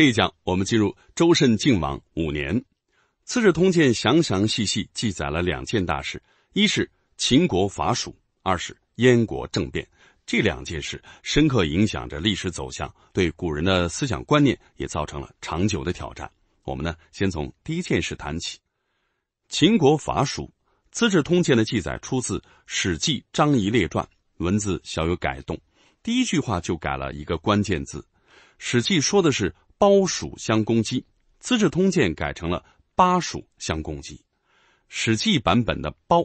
这一讲我们进入周慎靖王五年，《资治通鉴》详详细细记载了两件大事：一是秦国伐蜀，二是燕国政变。这两件事深刻影响着历史走向，对古人的思想观念也造成了长久的挑战。我们呢，先从第一件事谈起：秦国伐蜀，《资治通鉴》的记载出自《史记·张仪列传》，文字小有改动。第一句话就改了一个关键字，《史记》说的是。包蜀相攻击，《资治通鉴》改成了巴蜀相攻击，《史记》版本的包，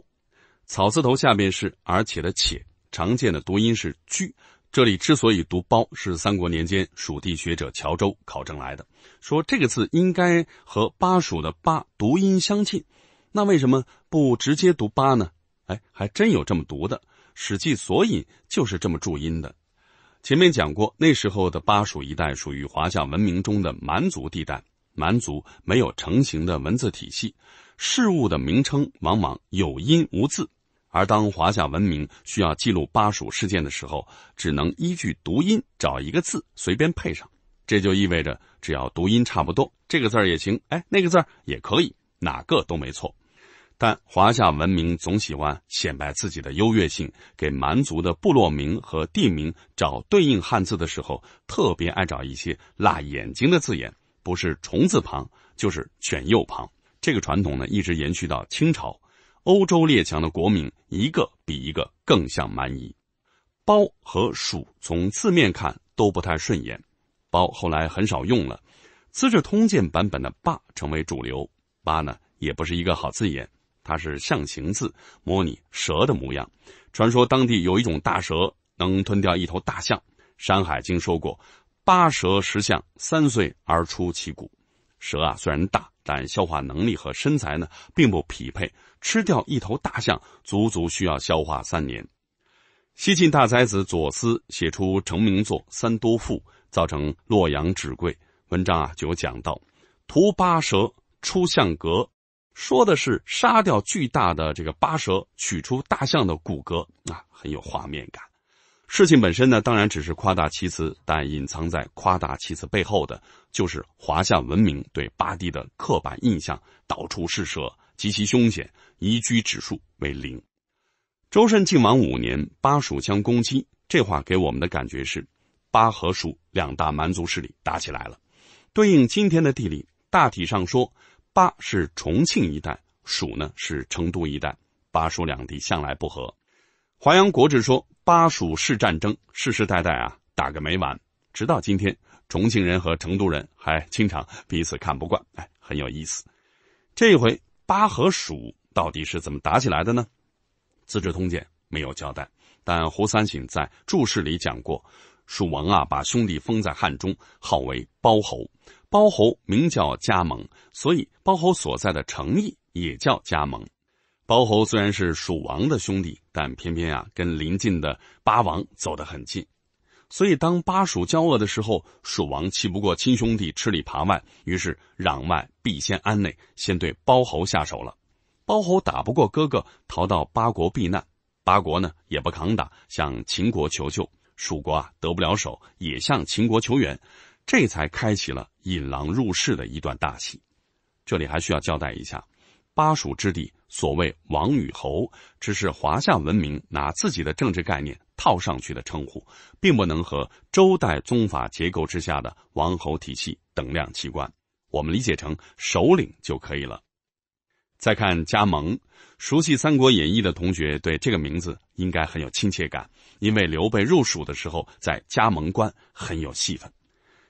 草字头下面是而且的且，常见的读音是居。这里之所以读包，是三国年间蜀地学者乔周考证来的，说这个字应该和巴蜀的巴读音相近。那为什么不直接读巴呢？哎，还真有这么读的，《史记索引》就是这么注音的。前面讲过，那时候的巴蜀一带属于华夏文明中的蛮族地带，蛮族没有成型的文字体系，事物的名称往往有音无字。而当华夏文明需要记录巴蜀事件的时候，只能依据读音找一个字随便配上，这就意味着只要读音差不多，这个字儿也行，哎，那个字儿也可以，哪个都没错。但华夏文明总喜欢显摆自己的优越性，给蛮族的部落名和地名找对应汉字的时候，特别爱找一些辣眼睛的字眼，不是虫字旁，就是犬右旁。这个传统呢，一直延续到清朝。欧洲列强的国名，一个比一个更像蛮夷。包和蜀从字面看都不太顺眼，包后来很少用了，《资治通鉴》版本的霸成为主流。霸呢，也不是一个好字眼。它是象形字，模拟蛇的模样。传说当地有一种大蛇，能吞掉一头大象。《山海经》说过：“八蛇十象，三岁而出其骨。”蛇啊，虽然大，但消化能力和身材呢，并不匹配。吃掉一头大象，足足需要消化三年。西晋大才子左思写出成名作《三多赋》，造成洛阳纸贵。文章啊，就有讲到：“图八蛇出象阁。”说的是杀掉巨大的这个巴蛇，取出大象的骨骼，啊，很有画面感。事情本身呢，当然只是夸大其词，但隐藏在夸大其词背后的，就是华夏文明对巴地的刻板印象：到处是蛇，极其凶险，宜居指数为零。周慎靖王五年，巴蜀将攻击，这话给我们的感觉是，巴和蜀两大蛮族势力打起来了，对应今天的地理，大体上说。巴是重庆一带，蜀呢是成都一带，巴蜀两地向来不和，《华阳国志》说巴蜀是战争，世世代代啊打个没完，直到今天，重庆人和成都人还经常彼此看不惯，哎，很有意思。这一回巴和蜀到底是怎么打起来的呢？《资治通鉴》没有交代，但胡三省在注释里讲过，蜀王啊把兄弟封在汉中，号为包侯。包侯名叫加盟，所以包侯所在的城邑也叫加盟。包侯虽然是蜀王的兄弟，但偏偏啊跟邻近的巴王走得很近，所以当巴蜀交恶的时候，蜀王气不过亲兄弟吃里扒外，于是攘外必先安内，先对包侯下手了。包侯打不过哥哥，逃到巴国避难，巴国呢也不扛打，向秦国求救。蜀国啊得不了手，也向秦国求援。这才开启了引狼入室的一段大戏。这里还需要交代一下，巴蜀之地所谓王与侯，只是华夏文明拿自己的政治概念套上去的称呼，并不能和周代宗法结构之下的王侯体系等量齐观。我们理解成首领就可以了。再看加盟，熟悉《三国演义》的同学对这个名字应该很有亲切感，因为刘备入蜀的时候在加盟关很有戏份。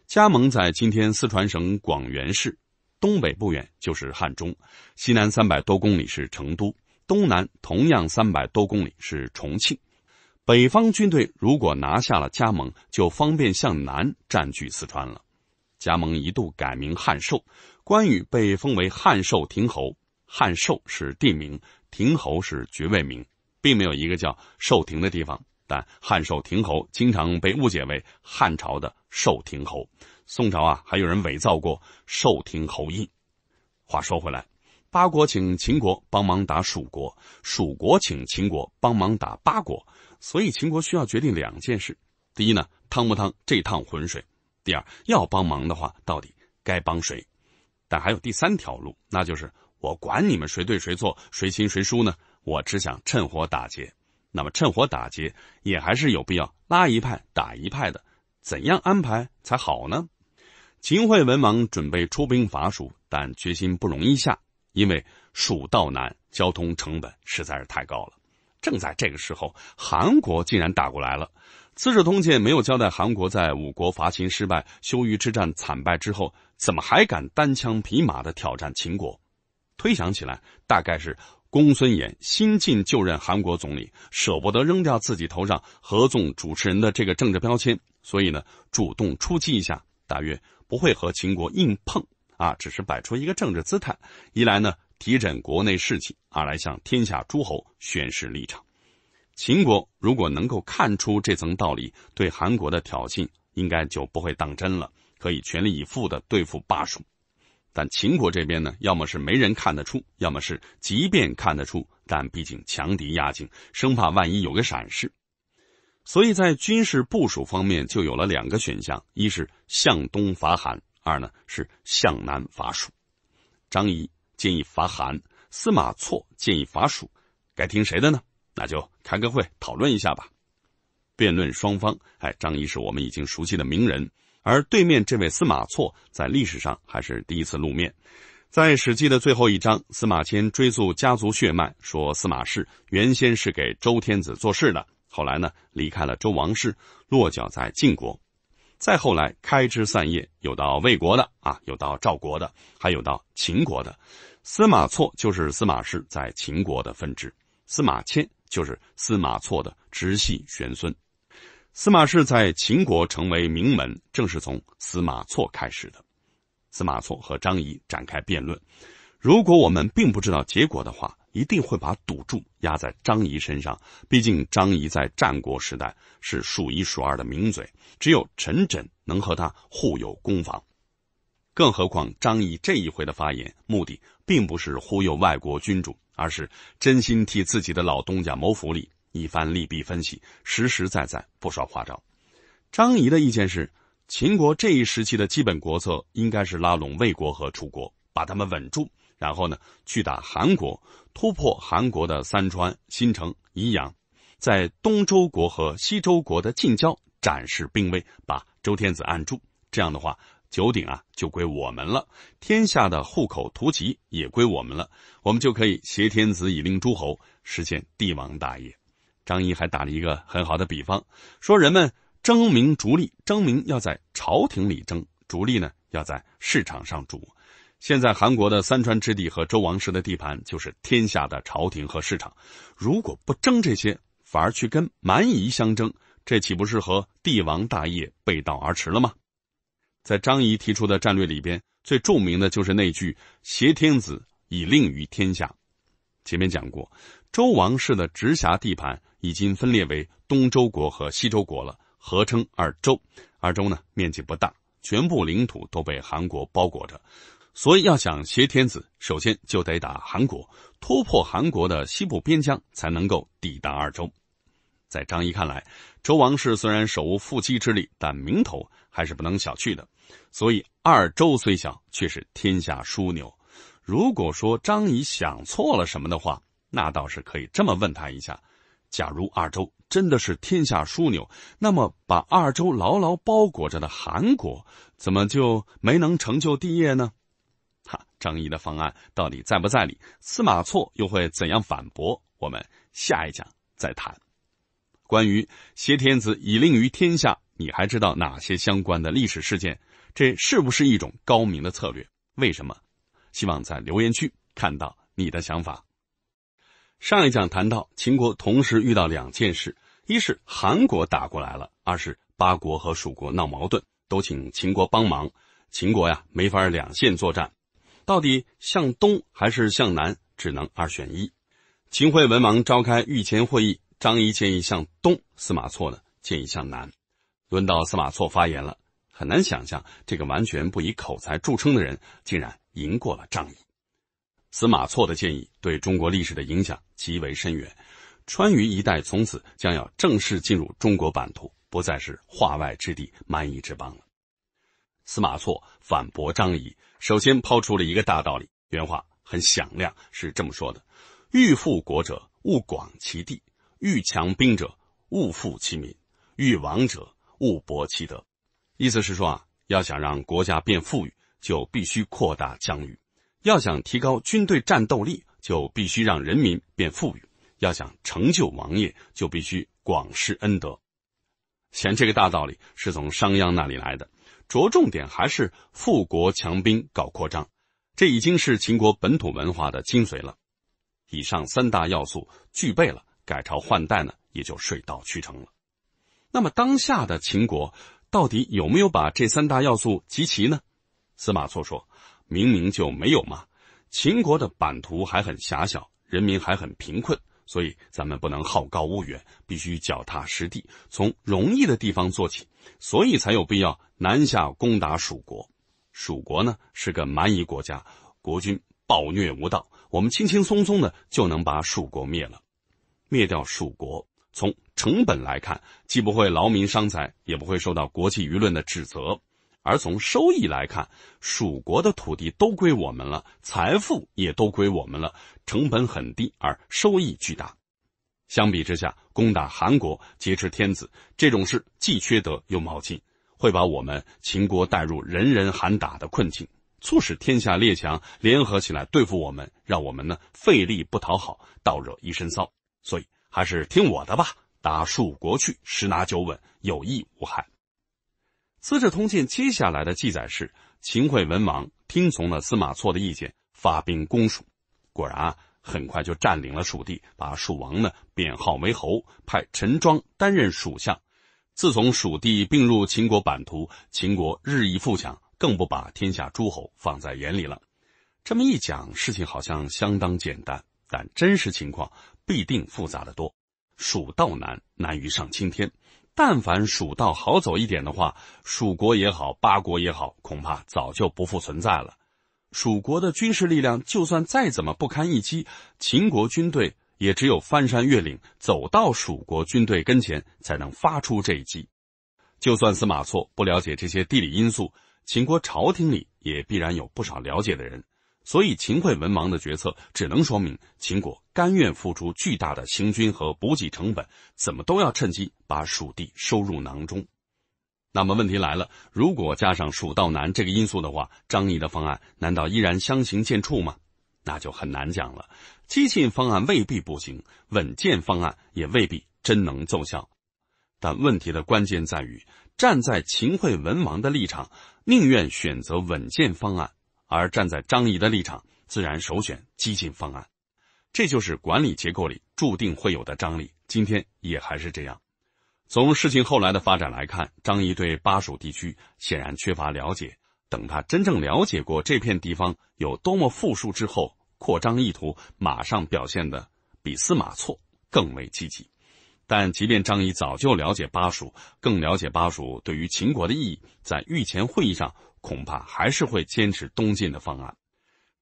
加盟在今天四川省广元市，东北不远就是汉中，西南三百多公里是成都，东南同样三百多公里是重庆。北方军队如果拿下了加盟，就方便向南占据四川了。加盟一度改名汉寿，关羽被封为汉寿亭侯。汉寿是地名，亭侯是爵位名，并没有一个叫寿亭的地方。但汉寿亭侯经常被误解为汉朝的寿亭侯，宋朝啊还有人伪造过寿亭侯印。话说回来，八国请秦国帮忙打蜀国，蜀国请秦国帮忙打八国，所以秦国需要决定两件事：第一呢，趟不趟这趟浑水；第二，要帮忙的话，到底该帮谁？但还有第三条路，那就是我管你们谁对谁错，谁亲谁输呢？我只想趁火打劫。那么趁火打劫也还是有必要，拉一派打一派的，怎样安排才好呢？秦惠文王准备出兵伐蜀，但决心不容易下，因为蜀道难，交通成本实在是太高了。正在这个时候，韩国竟然打过来了。《资治通鉴》没有交代韩国在五国伐秦失败、羞于之战惨败之后，怎么还敢单枪匹马的挑战秦国？推想起来，大概是。公孙衍新晋就任韩国总理，舍不得扔掉自己头上合纵主持人的这个政治标签，所以呢，主动出击一下，大约不会和秦国硬碰啊，只是摆出一个政治姿态。一来呢，提振国内士气；二来向天下诸侯宣示立场。秦国如果能够看出这层道理，对韩国的挑衅应该就不会当真了，可以全力以赴的对付巴蜀。但秦国这边呢，要么是没人看得出，要么是即便看得出，但毕竟强敌压境，生怕万一有个闪失，所以在军事部署方面就有了两个选项：一是向东伐韩，二呢是向南伐蜀。张仪建议伐韩，司马错建议伐蜀，该听谁的呢？那就开个会讨论一下吧。辩论双方，哎，张仪是我们已经熟悉的名人。而对面这位司马错在历史上还是第一次露面，在《史记》的最后一章，司马迁追溯家族血脉，说司马氏原先是给周天子做事的，后来呢离开了周王室，落脚在晋国，再后来开枝散叶，有到魏国的啊，有到赵国的，还有到秦国的。司马错就是司马氏在秦国的分支，司马迁就是司马错的直系玄孙。司马氏在秦国成为名门，正是从司马错开始的。司马错和张仪展开辩论。如果我们并不知道结果的话，一定会把赌注压在张仪身上。毕竟张仪在战国时代是数一数二的名嘴，只有陈轸能和他互有攻防。更何况张仪这一回的发言目的，并不是忽悠外国君主，而是真心替自己的老东家谋福利。一番利弊分析，实实在在不耍花招。张仪的意见是：秦国这一时期的基本国策应该是拉拢魏国和楚国，把他们稳住，然后呢去打韩国，突破韩国的三川、新城、宜阳，在东周国和西周国的近郊展示兵威，把周天子按住。这样的话，九鼎啊就归我们了，天下的户口图籍也归我们了，我们就可以挟天子以令诸侯，实现帝王大业。张仪还打了一个很好的比方，说人们争名逐利，争名要在朝廷里争，逐利呢要在市场上逐。现在韩国的三川之地和周王室的地盘就是天下的朝廷和市场，如果不争这些，反而去跟蛮夷相争，这岂不是和帝王大业背道而驰了吗？在张仪提出的战略里边，最著名的就是那句“挟天子以令于天下”。前面讲过，周王室的直辖地盘。已经分裂为东周国和西周国了，合称二周。二周呢，面积不大，全部领土都被韩国包裹着，所以要想挟天子，首先就得打韩国，突破韩国的西部边疆，才能够抵达二周。在张仪看来，周王室虽然手无缚鸡之力，但名头还是不能小觑的。所以，二周虽小，却是天下枢纽。如果说张仪想错了什么的话，那倒是可以这么问他一下。假如二周真的是天下枢纽，那么把二周牢牢包裹着的韩国，怎么就没能成就帝业呢？哈，张仪的方案到底在不在理？司马错又会怎样反驳？我们下一讲再谈。关于挟天子以令于天下，你还知道哪些相关的历史事件？这是不是一种高明的策略？为什么？希望在留言区看到你的想法。上一讲谈到，秦国同时遇到两件事：一是韩国打过来了，二是八国和蜀国闹矛盾，都请秦国帮忙。秦国呀，没法两线作战，到底向东还是向南，只能二选一。秦惠文王召开御前会议，张仪建议向东，司马错呢建议向南。轮到司马错发言了，很难想象这个完全不以口才著称的人，竟然赢过了张仪。司马错的建议对中国历史的影响极为深远，川渝一带从此将要正式进入中国版图，不再是化外之地、蛮夷之邦了。司马错反驳张仪，首先抛出了一个大道理，原话很响亮，是这么说的：“欲富国者，务广其地；欲强兵者，务富其民；欲王者，务博其德。”意思是说啊，要想让国家变富裕，就必须扩大疆域。要想提高军队战斗力，就必须让人民变富裕；要想成就王爷，就必须广施恩德。前这个大道理是从商鞅那里来的，着重点还是富国强兵、搞扩张，这已经是秦国本土文化的精髓了。以上三大要素具备了，改朝换代呢也就水到渠成了。那么，当下的秦国到底有没有把这三大要素集齐呢？司马错说。明明就没有嘛！秦国的版图还很狭小，人民还很贫困，所以咱们不能好高骛远，必须脚踏实地，从容易的地方做起。所以才有必要南下攻打蜀国。蜀国呢是个蛮夷国家，国君暴虐无道，我们轻轻松松的就能把蜀国灭了。灭掉蜀国，从成本来看，既不会劳民伤财，也不会受到国际舆论的指责。而从收益来看，蜀国的土地都归我们了，财富也都归我们了，成本很低，而收益巨大。相比之下，攻打韩国、劫持天子这种事，既缺德又冒进，会把我们秦国带入人人喊打的困境，促使天下列强联合起来对付我们，让我们呢费力不讨好，倒惹一身骚。所以，还是听我的吧，打蜀国去，十拿九稳，有益无害。《资治通鉴》接下来的记载是，秦惠文王听从了司马错的意见，发兵攻蜀。果然啊，很快就占领了蜀地，把蜀王呢贬号为侯，派陈庄担任蜀相。自从蜀地并入秦国版图，秦国日益富强，更不把天下诸侯放在眼里了。这么一讲，事情好像相当简单，但真实情况必定复杂的多。蜀道难，难于上青天。但凡蜀道好走一点的话，蜀国也好，八国也好，恐怕早就不复存在了。蜀国的军事力量就算再怎么不堪一击，秦国军队也只有翻山越岭走到蜀国军队跟前，才能发出这一击。就算司马错不了解这些地理因素，秦国朝廷里也必然有不少了解的人。所以，秦惠文王的决策只能说明秦国甘愿付出巨大的行军和补给成本，怎么都要趁机把蜀地收入囊中。那么问题来了，如果加上蜀道难这个因素的话，张仪的方案难道依然相形见绌吗？那就很难讲了。激进方案未必不行，稳健方案也未必真能奏效。但问题的关键在于，站在秦惠文王的立场，宁愿选择稳健方案。而站在张仪的立场，自然首选激进方案，这就是管理结构里注定会有的张力。今天也还是这样。从事情后来的发展来看，张仪对巴蜀地区显然缺乏了解。等他真正了解过这片地方有多么富庶之后，扩张意图马上表现的比司马错更为积极。但即便张仪早就了解巴蜀，更了解巴蜀对于秦国的意义，在御前会议上。恐怕还是会坚持东进的方案。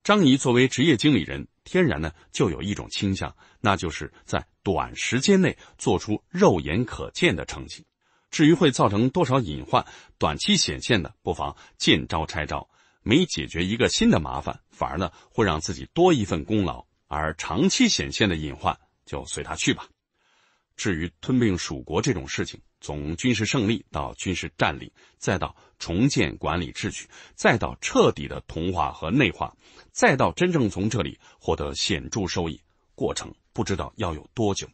张仪作为职业经理人，天然呢就有一种倾向，那就是在短时间内做出肉眼可见的成绩。至于会造成多少隐患，短期显现的，不妨见招拆招；没解决一个新的麻烦，反而呢会让自己多一份功劳。而长期显现的隐患，就随他去吧。至于吞并蜀国这种事情，从军事胜利到军事占领，再到……重建管理秩序，再到彻底的同化和内化，再到真正从这里获得显著收益，过程不知道要有多久。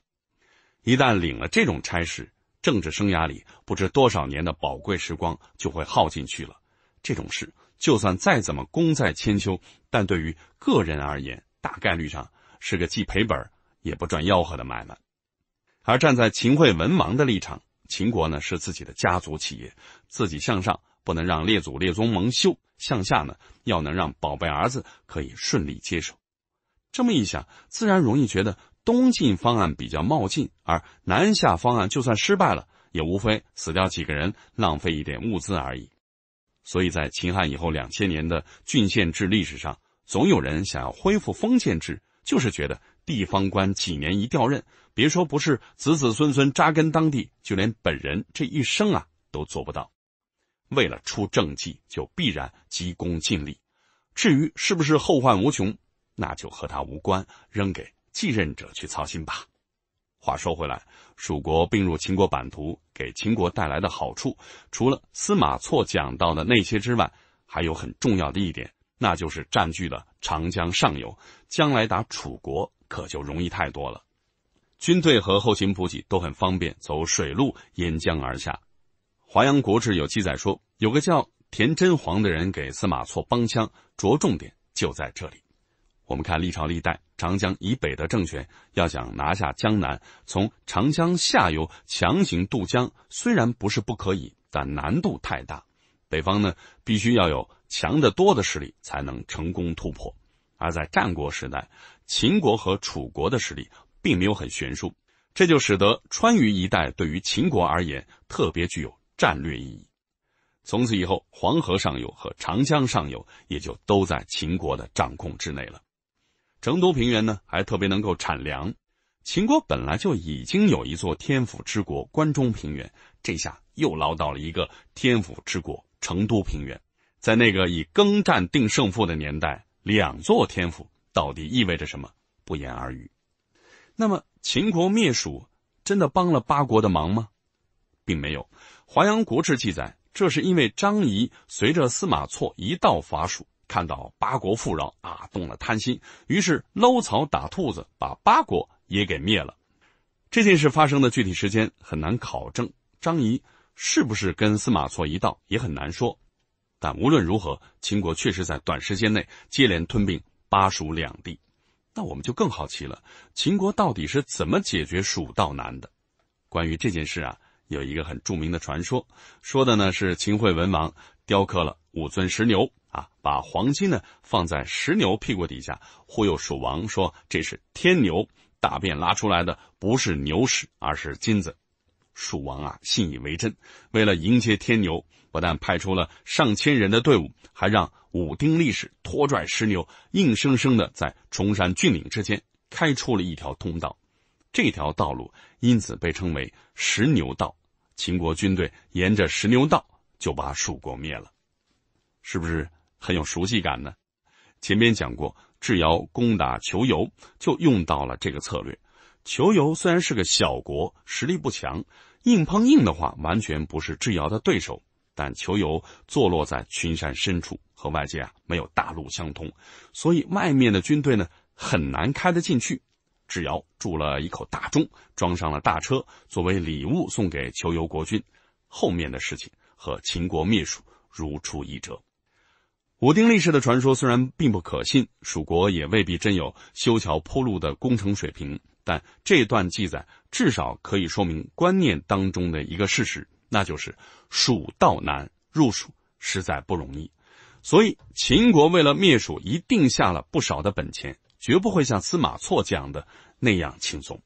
一旦领了这种差事，政治生涯里不知多少年的宝贵时光就会耗进去了。这种事就算再怎么功在千秋，但对于个人而言，大概率上是个既赔本也不赚吆喝的买卖。而站在秦惠文王的立场，秦国呢是自己的家族企业，自己向上。不能让列祖列宗蒙羞，向下呢要能让宝贝儿子可以顺利接手。这么一想，自然容易觉得东进方案比较冒进，而南下方案就算失败了，也无非死掉几个人，浪费一点物资而已。所以，在秦汉以后两千年的郡县制历史上，总有人想要恢复封建制，就是觉得地方官几年一调任，别说不是子子孙孙扎根当地，就连本人这一生啊都做不到。为了出政绩，就必然急功近利。至于是不是后患无穷，那就和他无关，扔给继任者去操心吧。话说回来，蜀国并入秦国版图，给秦国带来的好处，除了司马错讲到的那些之外，还有很重要的一点，那就是占据了长江上游，将来打楚国可就容易太多了。军队和后勤补给都很方便，走水路沿江而下。《华阳国志》有记载说，有个叫田真皇的人给司马错帮腔，着重点就在这里。我们看历朝历代，长江以北的政权要想拿下江南，从长江下游强行渡江，虽然不是不可以，但难度太大。北方呢，必须要有强得多的实力才能成功突破。而在战国时代，秦国和楚国的实力并没有很悬殊，这就使得川渝一带对于秦国而言特别具有。战略意义。从此以后，黄河上游和长江上游也就都在秦国的掌控之内了。成都平原呢，还特别能够产粮。秦国本来就已经有一座天府之国——关中平原，这下又捞到了一个天府之国——成都平原。在那个以耕战定胜负的年代，两座天府到底意味着什么？不言而喻。那么，秦国灭蜀，真的帮了八国的忙吗？并没有。《华阳国志》记载，这是因为张仪随着司马错一道伐蜀，看到巴国富饶啊，动了贪心，于是搂草打兔子，把巴国也给灭了。这件事发生的具体时间很难考证，张仪是不是跟司马错一道也很难说。但无论如何，秦国确实在短时间内接连吞并巴蜀两地。那我们就更好奇了，秦国到底是怎么解决蜀道难的？关于这件事啊。有一个很著名的传说，说的呢是秦惠文王雕刻了五尊石牛啊，把黄金呢放在石牛屁股底下，忽悠蜀王说这是天牛大便拉出来的，不是牛屎而是金子。蜀王啊信以为真，为了迎接天牛，不但派出了上千人的队伍，还让五丁力士拖拽石牛，硬生生的在崇山峻岭之间开出了一条通道。这条道路因此被称为石牛道。秦国军队沿着石牛道就把蜀国灭了，是不是很有熟悉感呢？前面讲过，智瑶攻打囚游就用到了这个策略。囚游虽然是个小国，实力不强，硬碰硬的话完全不是智瑶的对手。但囚游坐落在群山深处，和外界啊没有大路相通，所以外面的军队呢很难开得进去。智瑶铸了一口大钟，装上了大车，作为礼物送给求游国君。后面的事情和秦国灭蜀如出一辙。武丁历史的传说虽然并不可信，蜀国也未必真有修桥铺路的工程水平，但这段记载至少可以说明观念当中的一个事实，那就是蜀道难，入蜀实在不容易。所以秦国为了灭蜀，一定下了不少的本钱。绝不会像司马错讲的那样轻松。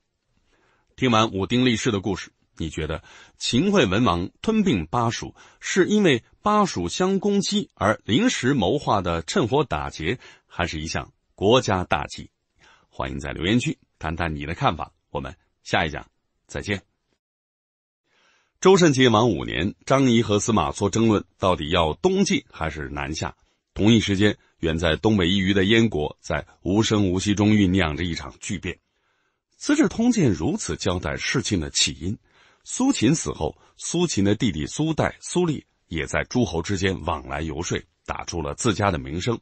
听完武丁立誓的故事，你觉得秦惠文王吞并巴蜀是因为巴蜀相攻击而临时谋划的趁火打劫，还是一项国家大计？欢迎在留言区谈谈你的看法。我们下一讲再见。周慎结王五年，张仪和司马错争论到底要东进还是南下。同一时间。远在东北一隅的燕国，在无声无息中酝酿着一场巨变，《资治通鉴》如此交代事情的起因：苏秦死后，苏秦的弟弟苏代、苏厉也在诸侯之间往来游说，打出了自家的名声。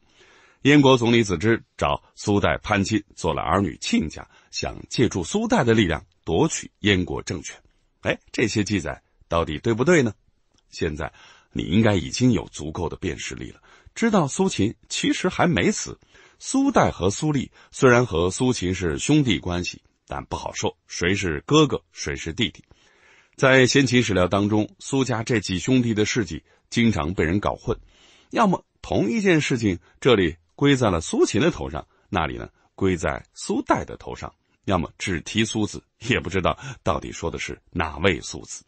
燕国总理子之找苏代攀亲，做了儿女亲家，想借助苏代的力量夺取燕国政权。哎，这些记载到底对不对呢？现在你应该已经有足够的辨识力了。知道苏秦其实还没死。苏代和苏丽虽然和苏秦是兄弟关系，但不好说谁是哥哥，谁是弟弟。在先秦史料当中，苏家这几兄弟的事迹经常被人搞混，要么同一件事情这里归在了苏秦的头上，那里呢归在苏代的头上；要么只提苏子，也不知道到底说的是哪位苏子。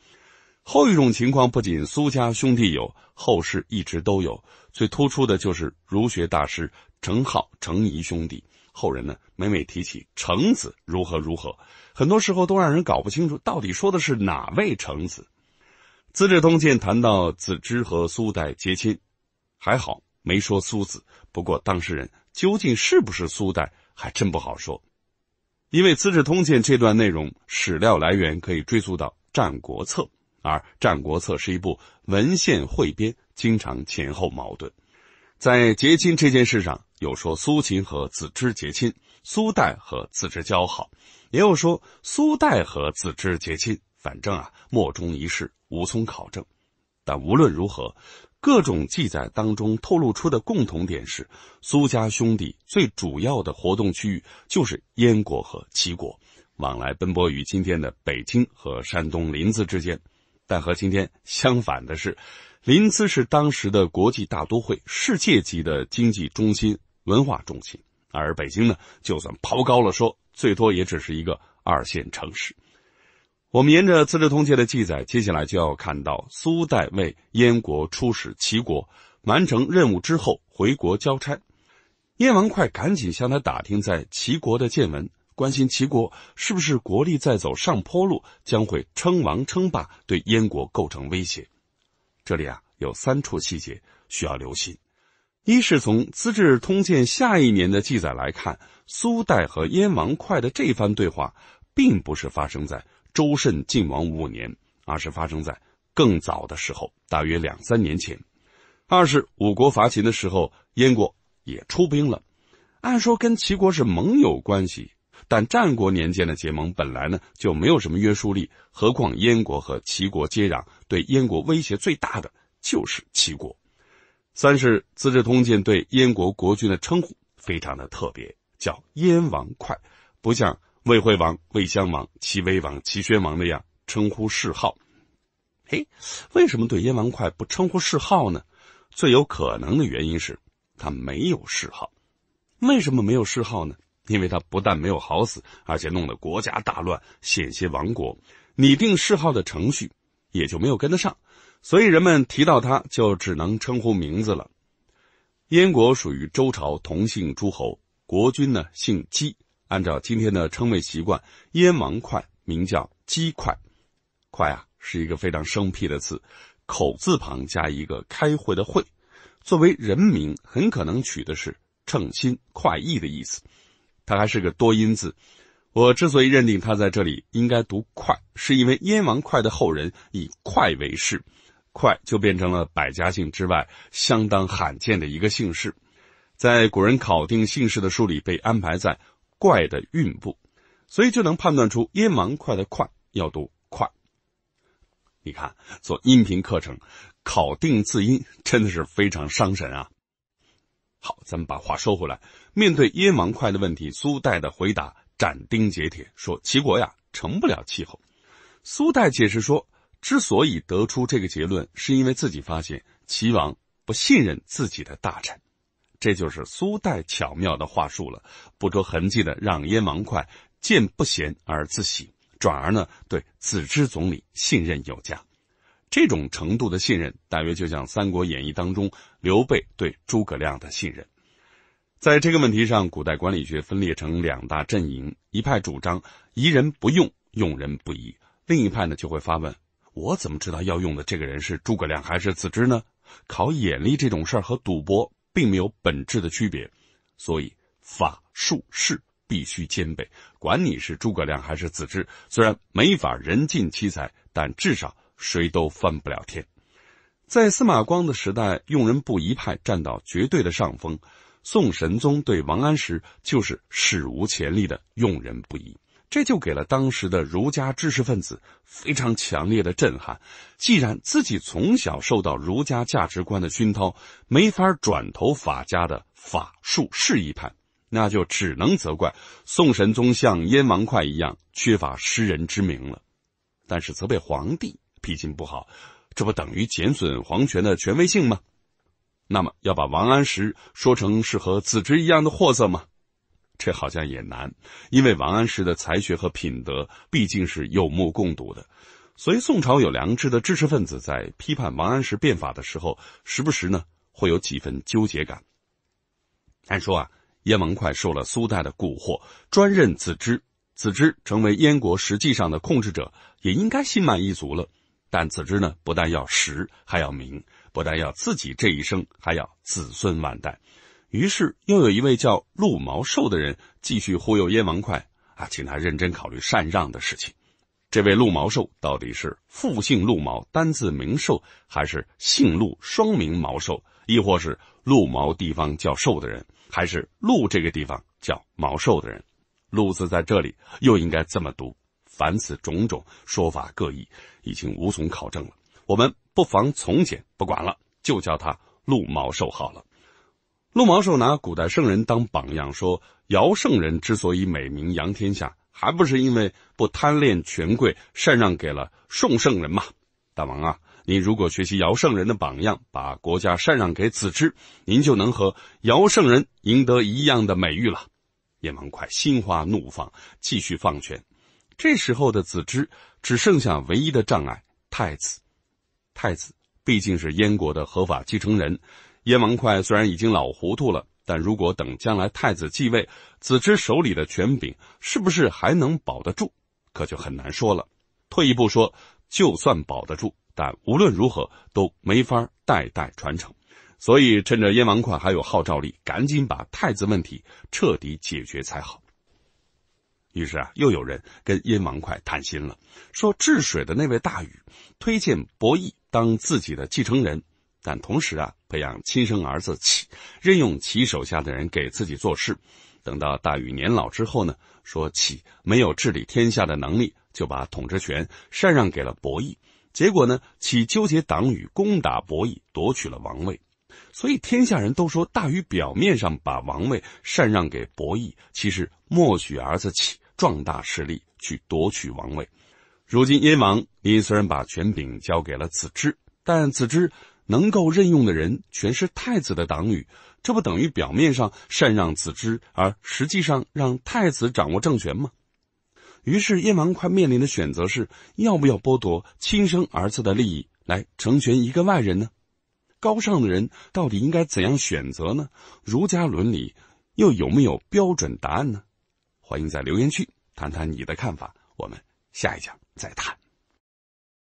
后一种情况不仅苏家兄弟有，后世一直都有。最突出的就是儒学大师程颢、程颐兄弟。后人呢，每每提起程子如何如何，很多时候都让人搞不清楚到底说的是哪位程子。《资治通鉴》谈到子之和苏代结亲，还好没说苏子。不过当事人究竟是不是苏代，还真不好说，因为《资治通鉴》这段内容史料来源可以追溯到《战国策》。而《战国策》是一部文献汇编，经常前后矛盾。在结亲这件事上，有说苏秦和子之结亲，苏代和子之交好；也有说苏代和子之结亲。反正啊，莫衷一是，无从考证。但无论如何，各种记载当中透露出的共同点是：苏家兄弟最主要的活动区域就是燕国和齐国，往来奔波于今天的北京和山东临淄之间。但和今天相反的是，临淄是当时的国际大都会、世界级的经济中心、文化中心，而北京呢，就算刨高了说，最多也只是一个二线城市。我们沿着《资治通鉴》的记载，接下来就要看到苏代为燕国出使齐国，完成任务之后回国交差。燕王哙赶紧向他打听在齐国的见闻。关心齐国是不是国力在走上坡路，将会称王称霸，对燕国构成威胁。这里啊有三处细节需要留心：一是从《资治通鉴》下一年的记载来看，苏代和燕王哙的这番对话，并不是发生在周慎晋王五五年，而是发生在更早的时候，大约两三年前；二是五国伐秦的时候，燕国也出兵了，按说跟齐国是盟友关系。但战国年间的结盟本来呢就没有什么约束力，何况燕国和齐国接壤，对燕国威胁最大的就是齐国。三是《资治通鉴》对燕国国君的称呼非常的特别，叫燕王哙，不像魏惠王、魏襄王、齐威王、齐宣王那样称呼谥号。哎，为什么对燕王哙不称呼谥号呢？最有可能的原因是他没有谥号。为什么没有谥号呢？因为他不但没有好死，而且弄得国家大乱，险些亡国。拟定谥号的程序也就没有跟得上，所以人们提到他就只能称呼名字了。燕国属于周朝同姓诸侯，国君呢姓姬。按照今天的称谓习惯，燕王哙名叫姬哙。哙啊，是一个非常生僻的字，口字旁加一个开会的会，作为人名，很可能取的是称心快意的意思。它还是个多音字，我之所以认定它在这里应该读“快”，是因为燕王哙的后人以“快”为氏，“快”就变成了百家姓之外相当罕见的一个姓氏，在古人考定姓氏的书里被安排在“怪”的韵部，所以就能判断出燕王哙的“快”要读“快”。你看，做音频课程考定字音真的是非常伤神啊！好，咱们把话收回来。面对燕王哙的问题，苏代的回答斩钉截铁，说：“齐国呀，成不了气候。”苏代解释说：“之所以得出这个结论，是因为自己发现齐王不信任自己的大臣，这就是苏代巧妙的话术了，不着痕迹的让燕王哙见不贤而自喜，转而呢对子之总理信任有加。这种程度的信任，大约就像《三国演义》当中。”刘备对诸葛亮的信任，在这个问题上，古代管理学分裂成两大阵营：一派主张疑人不用，用人不疑；另一派呢就会发问：我怎么知道要用的这个人是诸葛亮还是子之呢？考眼力这种事儿和赌博并没有本质的区别，所以法术士必须兼备。管你是诸葛亮还是子之，虽然没法人尽其才，但至少谁都翻不了天。在司马光的时代，用人不疑派占到绝对的上风。宋神宗对王安石就是史无前例的用人不疑，这就给了当时的儒家知识分子非常强烈的震撼。既然自己从小受到儒家价值观的熏陶，没法转投法家的法术势一派，那就只能责怪宋神宗像燕王哙一样缺乏识人之明了。但是责备皇帝脾气不好。这不等于减损皇权的权威性吗？那么要把王安石说成是和子侄一样的货色吗？这好像也难，因为王安石的才学和品德毕竟是有目共睹的。所以宋朝有良知的知识分子在批判王安石变法的时候，时不时呢会有几分纠结感。按说啊，燕王哙受了苏代的蛊惑，专任子之，子之成为燕国实际上的控制者，也应该心满意足了。但子之呢，不但要实，还要名；不但要自己这一生，还要子孙万代。于是，又有一位叫陆毛寿的人继续忽悠燕王哙，啊，请他认真考虑禅让的事情。这位陆毛寿到底是复姓陆毛，单字名寿，还是姓陆双名毛寿，亦或是陆毛地方叫寿的人，还是陆这个地方叫毛寿的人？陆字在这里又应该这么读？凡此种种说法各异，已经无从考证了。我们不妨从简，不管了，就叫他陆毛寿好了。陆毛寿拿古代圣人当榜样，说尧圣人之所以美名扬天下，还不是因为不贪恋权贵，禅让给了宋圣人嘛？大王啊，您如果学习尧圣人的榜样，把国家禅让给子之，您就能和尧圣人赢得一样的美誉了。燕王快心花怒放，继续放权。这时候的子之只剩下唯一的障碍——太子。太子毕竟是燕国的合法继承人。燕王哙虽然已经老糊涂了，但如果等将来太子继位，子之手里的权柄是不是还能保得住，可就很难说了。退一步说，就算保得住，但无论如何都没法代代传承。所以，趁着燕王哙还有号召力，赶紧把太子问题彻底解决才好。于是啊，又有人跟殷王哙谈心了，说治水的那位大禹推荐伯邑当自己的继承人，但同时啊，培养亲生儿子启，任用启手下的人给自己做事，等到大禹年老之后呢，说启没有治理天下的能力，就把统治权禅让给了伯邑。结果呢，启纠结党羽攻打伯邑，夺取了王位，所以天下人都说大禹表面上把王位禅让给伯邑，其实默许儿子启。壮大势力，去夺取王位。如今燕王，你虽然把权柄交给了子之，但子之能够任用的人全是太子的党羽，这不等于表面上禅让子之，而实际上让太子掌握政权吗？于是燕王快面临的选择是：要不要剥夺亲生儿子的利益，来成全一个外人呢？高尚的人到底应该怎样选择呢？儒家伦理又有没有标准答案呢？欢迎在留言区谈谈你的看法，我们下一讲再谈。